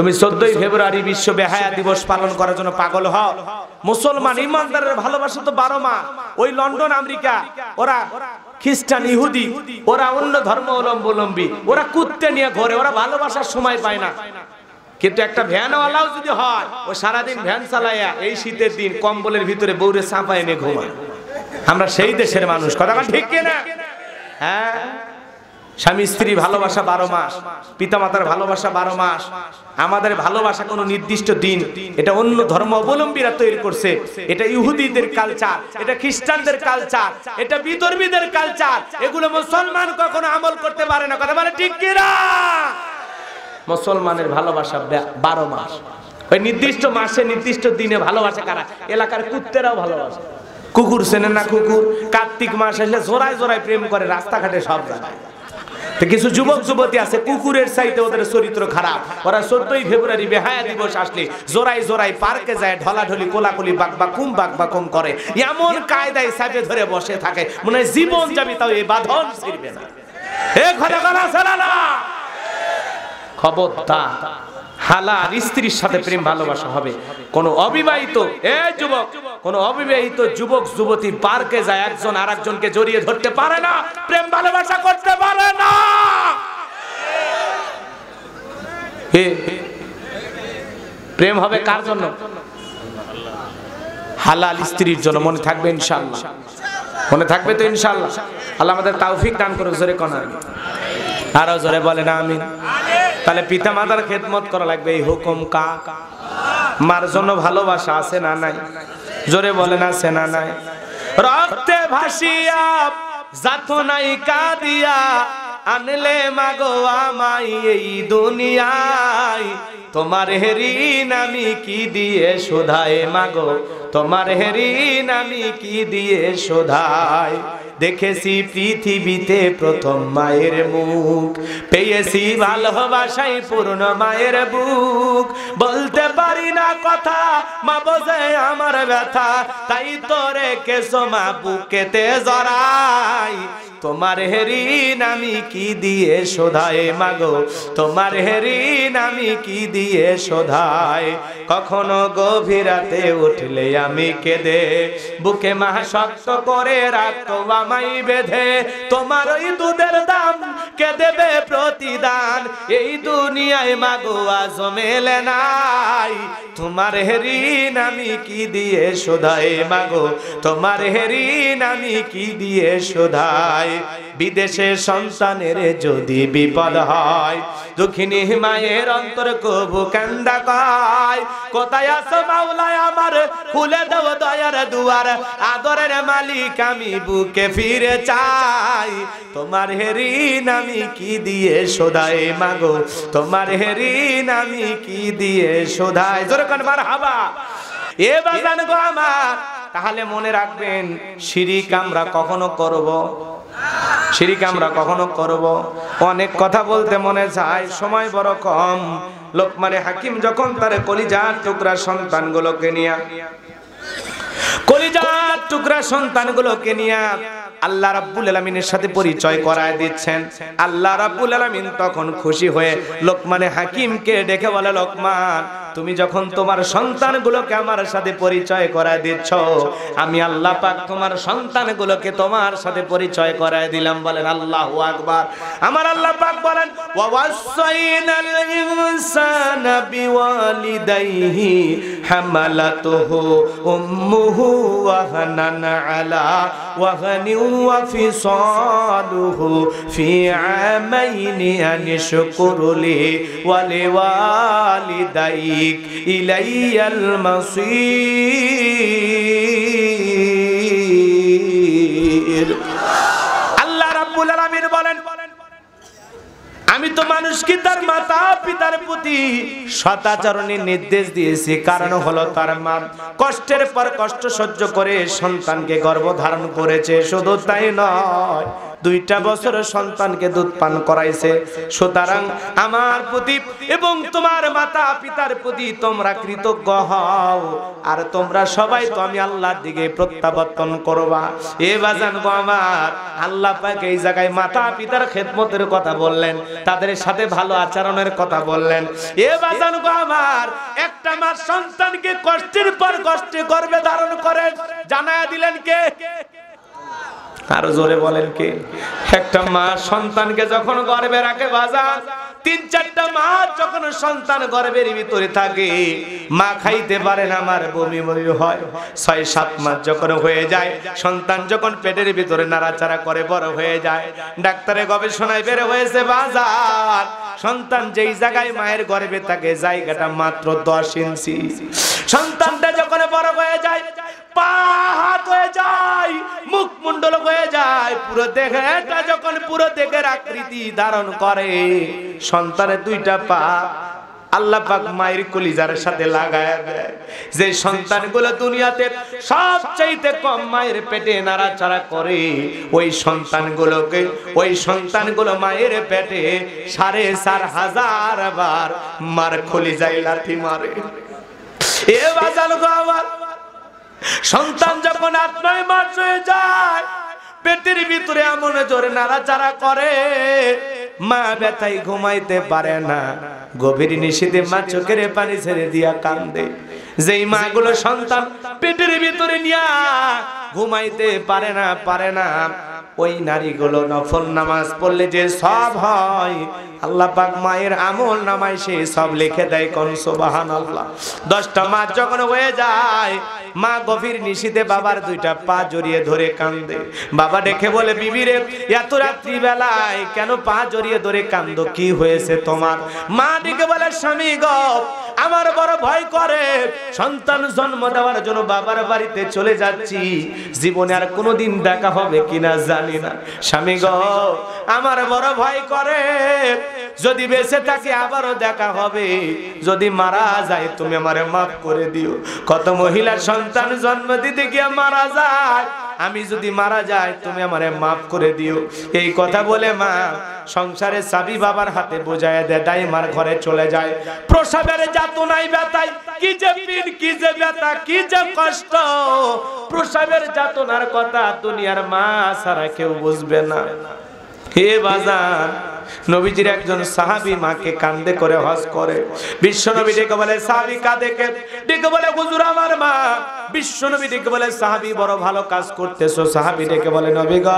তুমি চোদ্দই ফেব্রুয়ারি বিশ্ব বেহায়া দিবস পালন করার জন্য পাগল হ মুসলমান ইমানদারের ভালোবাসা তো বারো মা ওই লন্ডন আমেরিকা ওরা খ্রিস্টান ইহুদি ওরা অন্য ধর্ম অবলম্বী ওরা কুত্তে নিয়ে ঘরে ওরা ভালোবাসার সময় পায় না কিন্তু একটা ভ্যানওয়ালাও যদি হয় ও সারাদিন ভ্যান চালাইয়া এই শীতের দিন কম্বলের ভিতরে বৌরে চাপা এনে ঘুমায় আমরা সেই দেশের মানুষ কথা ঠিক কিনা হ্যাঁ স্বামী স্ত্রী ভালোবাসা বারো মাস পিতা মাতার ভালোবাসা বারো মাস আমাদের ভালোবাসা কোন নির্দিষ্ট দিন এটা অন্য ধর্ম অবলম্বীরা তৈরি করছে এটা ইহুদিদের কালচার এটা খ্রিস্টানদের কালচার এটা বিধর্মীদের কালচার এগুলো মুসলমান কখনো আমল করতে পারে না কথা বলে ঠিক কিনা মুসলমানের ভালোবাসা বারো মাস ওই নির্দিষ্ট মাসে নির্দিষ্ট দিনে ভালোবাসা কারা এলাকার কুত্তেরাও ভালোবাসে কুকুর সেনে না কুকুর কার্তিক মাস আসলে জোড়ায় জোড়ায় প্রেম করে রাস্তাঘাটে সব জায়গায় তো কিছু যুবক যুবতী আছে কুকুরের চাইতে ওদের চরিত্র খারাপ ওরা চোদ্দই ফেব্রুয়ারি বেহায়া দিবস আসলে জোরাই জোরাই পার্কে যায় ঢলাঢলি কোলাকুলি বাগবা কুম বা কুম করে এমন কায়দায় সাপে ধরে বসে থাকে মনে জীবন যাবে তাও এই বাঁধন ছিড়বে না খবরদার খালার স্ত্রীর সাথে প্রেম ভালোবাসা হবে কোন অবিবাহিত এ যুবক কোন অবিবাহিত যুবক যুবতী পার্কে যায় একজন আর একজনকে জড়িয়ে ধরতে পারে না প্রেম ভালোবাসা করতে পারে না প্রেম হবে কার জন্য হালাল স্ত্রীর জন্য মনে থাকবে ইনশাল্লাহ মনে থাকবে তো ইনশাল্লাহ আল্লাহ আমাদের তাওফিক দান করে জোরে কনা আরো জোরে বলেন আমিন তাহলে পিতা মাতার খেদমত করা লাগবে এই হুকুম কা মার জন্য ভালোবাসা আছে না নাই জোরে না আছে না নাই রক্তে ভাসিয়া যাতনাই কাঁদিয়া আনলে মাগো আমাই এই দুনিয়ায় তোমার হেরিন আমি কি দিয়ে শোধায় মাগো তোমার হেরিন আমি কি দিয়ে শোধায় দেখেছি পৃথিবীতে প্রথম মায়ের মুখ পেয়েছি ভালোবাসাই পূর্ণ মায়ের বুক বলতে পারি না কথা মা বোঝে আমার ব্যথা তাই তোরে কেসো মা বুকেতে জড়াই তোমার হেরি আমি কি দিয়ে শোধায় মাগো তোমার হেরি নামি কি দিয়ে শোধায় কখনো গভীরাতে উঠলে আমি কেঁদে বুকে মা শক্ত করে রাখতো আমাই বেঁধে তোমার ওই দুধের দাম কে দেবে প্রতিদান এই দুনিয়ায় মাগো আজ মেলে নাই তোমার হেরিন আমি কি দিয়ে শোধাই মাগো তোমার হেরিন আমি কি দিয়ে শোধাই বিদেশে সন্তানের যদি বিপদ হয় দুঃখিনী মায়ের অন্তর কবু কান্দা কয় কোথায় আস মাওলায় আমার খুলে দেব দয়ার দুয়ার আদরের মালিক আমি বুকে ফিরে চাই তোমার হেরিন আমি কি দিয়ে শোধায় মাগো তোমার হেরিন আমি কি দিয়ে শোধায় জোরে বার হাবা এ বাজান গো আমার তাহলে মনে রাখবেন শিরিক আমরা কখনো করব শিরিক আমরা কখনো করব অনেক কথা বলতে মনে চায় সময় বড় কম লোকমানে হাকিম যখন তার কলিজার টুকরা সন্তান গুলোকে নিয়ে কলিজার টুকরা সন্তান গুলোকে নিয়ে আল্লাহ রাব্বুল আলামিনের সাথে পরিচয় করায় দিচ্ছেন আল্লাহ রাব্বুল আলামিন তখন খুশি হয়ে লোকমানে হাকিমকে ডেকে বলে লোকমান তুমি যখন তোমার সন্তানগুলোকে আমার সাথে পরিচয় করায় দিচ্ছ আমি আল্লাহ পাক তোমার সন্তানগুলোকে তোমার সাথে পরিচয় করায় দিলাম বলেন আল্লাহ আকবার আমার আল্লাহ পাক বলেন ওয়াসাইনাল ইনসানা বিওয়ালিদাইহি মালিক ইলাইয়াল মাসির আল্লাহ রাব্বুল আলামিন বলেন আমি তো মানুষকে তার মাতা পিতার প্রতি সদাচরণের নির্দেশ দিয়েছি কারণ হলো তার মা কষ্টের পর কষ্ট সহ্য করে সন্তানকে ধারণ করেছে শুধু তাই নয় দুইটা বছর সন্তানকে দুধ পান করাইছে সুতরাং আমার প্রতি এবং তোমার মাতা পিতার প্রতি তোমরা কৃতজ্ঞ হও আর তোমরা সবাই তো আমি আল্লাহর দিকে প্রত্যাবর্তন করবা এ বাজান গো আমার আল্লাহ পাক এই জায়গায় মাতা পিতার খেদমতের কথা বললেন তাদের সাথে ভালো আচরণের কথা বললেন এ বাজান গো আমার একটা মার সন্তানকে কষ্টের পর কষ্টে গর্বে ধারণ করেন জানায় দিলেন কে আরো জোরে বলেন কে একটা মা সন্তানকে যখন গর্বে রাখে বাজার তিন চারটা মা যখন সন্তান গর্ভের ভিতরে থাকে মা খাইতে পারে না আমার বমি বমি হয় ছয় সাত মাস যখন হয়ে যায় সন্তান যখন পেটের ভিতরে নাড়াচাড়া করে বড় হয়ে যায় ডাক্তারের গবেষণায় বের হয়েছে বাজার সন্তান যেই জায়গায় মায়ের গর্ভে থাকে জায়গাটা মাত্র দশ ইঞ্চি সন্তানটা যখন বড় হয়ে যায় পা হাত হয়ে যায় মুখ মুন্ডল হয়ে যায় পুরো দেহটা যখন পুরো দেহের আকৃতি ধারণ করে সন্তানের দুইটা পা আল্লাহ পাক মায়ের কলিজার সাথে লাগায় দেয় যে সন্তানগুলো দুনিয়াতে সবচাইতে কম মায়ের পেটে নাড়াচাড়া করে ওই সন্তানগুলোকে ওই সন্তানগুলো মায়ের পেটে সাড়ে চার হাজার বার মার যায় লাথি মারে এ বাজাল গো আমার সন্তান যখন আত্মায় নয় মাস হয়ে যায় পেটের ভিতরে এমন জোরে নাড়াচাড়া করে মা ব্যথায় ঘুমাইতে পারে না গভীর নিষেধে মা চোখের পানি ছেড়ে দিয়া কান্দে যেই মাগুলো সন্তান পেটের ভিতরে নিয়া ঘুমাইতে পারে না পারে না ওই নারীগুলো নফল নামাজ পড়লে যে সব হয় আল্লাহ পাক মায়ের আমল নামায় সে সব লিখে দেয় কোন সোবাহান আল্লাহ দশটা মাস যখন হয়ে যায় মা গভীর নিশিতে বাবার দুইটা পা জড়িয়ে ধরে কান্দে বাবা দেখে বলে বিবিরে এত রাত্রিবেলায় কেন পা জড়িয়ে ধরে কান্দ কি হয়েছে তোমার মা ডেকে বলে স্বামী গ আমার বড় ভয় করে সন্তান জন্ম দেওয়ার জন্য বাবার বাড়িতে চলে যাচ্ছি জীবনে আর কোনোদিন দেখা হবে কিনা জানি না স্বামী গ আমার বড় ভয় করে যদি বেঁচে থাকে আবারও দেখা হবে যদি মারা যায় তুমি আমার মাফ করে দিও কত মহিলার সন্তান জন্ম দিতে গিয়ে মারা যায় আমি যদি মারা যাই তুমি আমারে মাফ করে দিও এই কথা বলে মা সংসারে চাবি বাবার হাতে বোঝায় দেয় ডাইমার ঘরে চলে যায় প্রসাবের যাতনাই ব্যথায় কি যে পীর কি যে ব্যথা কি যে কষ্ট প্রসাবের যাতনার কথা দুনিয়ার মা সারা কেউ বুঝবে না হে বাজার নবীজির একজন সাহাবি মাকে কান্দে করে হজ করে বিশ্ব নবী ডেকে বলে সাহাবি কাঁদে ডেকে বলে হুজুর আমার মা বিশ্ব নবী ডেকে বলে সাহাবি বড় ভালো কাজ করতেছো সাহাবি ডেকে বলে নবী গ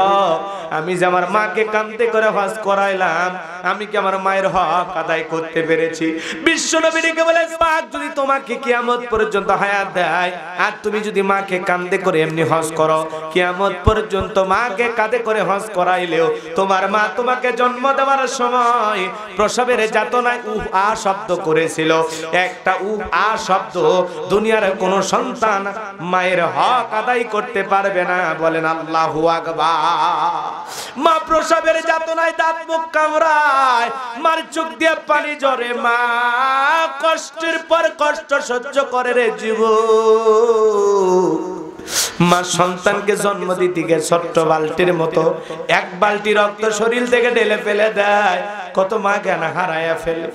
আমি যে আমার মাকে কান্তে করে হজ করাইলাম আমি কি আমার মায়ের হক আদায় করতে পেরেছি বিশ্ব নবী ডেকে বলে পাক যদি তোমাকে কিয়ামত পর্যন্ত হায়াত দেয় আর তুমি যদি মাকে কান্দে করে এমনি হস করো কিয়ামত পর্যন্ত মাকে কাঁদে করে হস করাইলেও তোমার মা তোমাকে জন্ম দেওয়ার সময় প্রসবের যাতনায় উহ আ শব্দ করেছিল একটা উহ আ শব্দ দুনিয়ার কোনো সন্তান মায়ের হক আদায় করতে পারবে না বলেন আল্লাহ মা প্রসবের যাতনায় দাঁত মুখ কামড়ায় মার চোখ দিয়ে পানি জরে মা কষ্টের পর কষ্ট সহ্য করে রে জীব মা সন্তানকে জন্ম দিতে গিয়ে ছোট্ট বালতির মতো এক বালতি রক্ত শরীর থেকে ঢেলে ফেলে দেয় কত মা জ্ঞান হারায়া ফেলে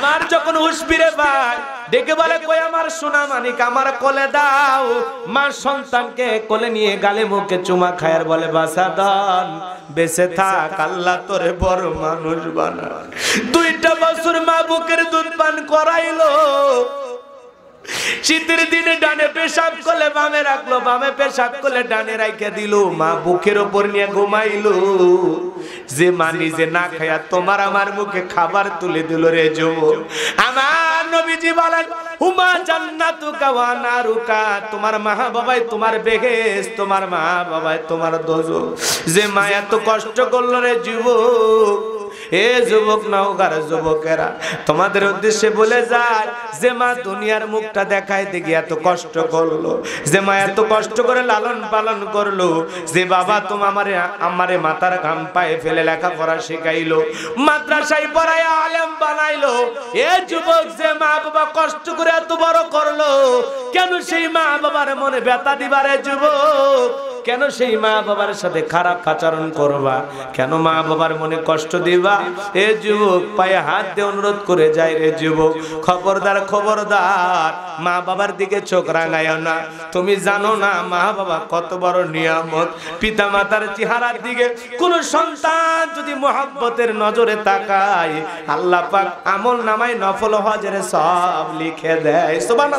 আমার যখন হুসবিরে ভাই ডেকে বলে কই আমার সোনা মানিক আমার কোলে দাও মা সন্তানকে কোলে নিয়ে গালে মুখে চুমা খায়ার বলে বাসা দন বেঁচে থাক আল্লাহ তোরে বড় মানুষ বানা দুইটা বছর মা বুকের দুধ পান করাইলো শীতের দিনে ডানে পেশাব করলে বামে রাখলো বামে পেশাব করলে ডানে রাখে দিল মা বুকের ওপর নিয়ে ঘুমাইলো যে মা নিজে না খায়া তোমার আমার মুখে খাবার তুলে দিল রে যো আমার নবীজি বলেন হুমা জান্নাতু কাওয়ানা রুকা তোমার মা বাবাই তোমার বেহেস তোমার মা বাবাই তোমার দোজো যে মা এত কষ্ট করলো রে যুবক এ যুবক গার যুবকেরা তোমাদের উদ্দেশ্যে বলে যায় যে মা দুনিয়ার মুখটা দেখায় দেখি এত কষ্ট করলো যে মা এত কষ্ট করে লালন পালন করলো যে বাবা তুমি আমারে আমারে মাতার ঘাম পায়ে ফেলে লেখা পড়া শেখাইলো মাদ্রাসায় পড়ায় আলেম বানাইলো এ যুবক যে মা বাবা কষ্ট করে এত বড় করলো কেন সেই মা বাবার মনে ব্যথা দিবারে যুবক কেন সেই মা বাবার সাথে খারাপ আচরণ করবা কেন মা বাবার মনে কষ্ট দিবা এ যুবক পায়ে হাত দিয়ে অনুরোধ করে যায় রে যুবক খবরদার খবরদার মা বাবার দিকে চোখ রাঙায় না তুমি জানো না মা বাবা কত বড় নিয়ামত পিতা মাতার চেহারার দিকে কোন সন্তান যদি মোহাব্বতের নজরে তাকায় আল্লাহ পাক আমল নামায় নফল হজের সব লিখে দেয় সোবান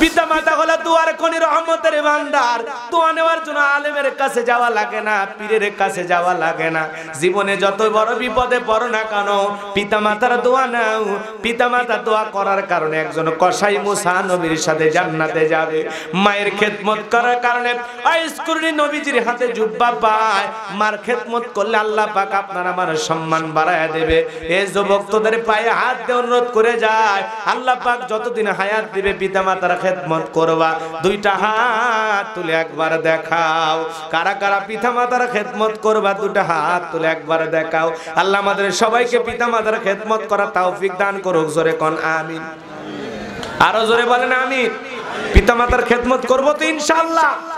পিতা মাতা হলো দুয়ার কোন রহমতের ভান্ডার দোয়া নেওয়ার জন্য আলেমের কাছে যাওয়া লাগে না পীরের কাছে যাওয়া লাগে না জীবনে যত বড় বিপদে পড়ো না কেন পিতা মাতার দোয়া নাও পিতা মাতা দোয়া করার কারণে একজন কসাই মুসা নবীর সাথে জান্নাতে যাবে মায়ের খেদমত করার কারণে আইসকুরনি নবীজির হাতে জুব্বা পায় মার খেদমত করলে আল্লাহ পাক আপনার আমার সম্মান বাড়ায় দেবে এ যুবক তোদের পায়ে হাত দিয়ে অনুরোধ করে যায় আল্লাহ পাক যতদিন হায়াত দিবে পিতা মাতার খেদমত করবা দুইটা হাত তুলে একবার দেখাও কারা কারা পিতা মাতার খেদমত করবা দুটা হাত তুলে একবার দেখাও আল্লাহ আমাদের সবাইকে পিতা মাতার খেদমত করা তৌফিক দান করুক জোরে কন আমিন আরো জোরে বলেন আমিন পিতা মাতার খেদমত করবো তো ইনশাল্লাহ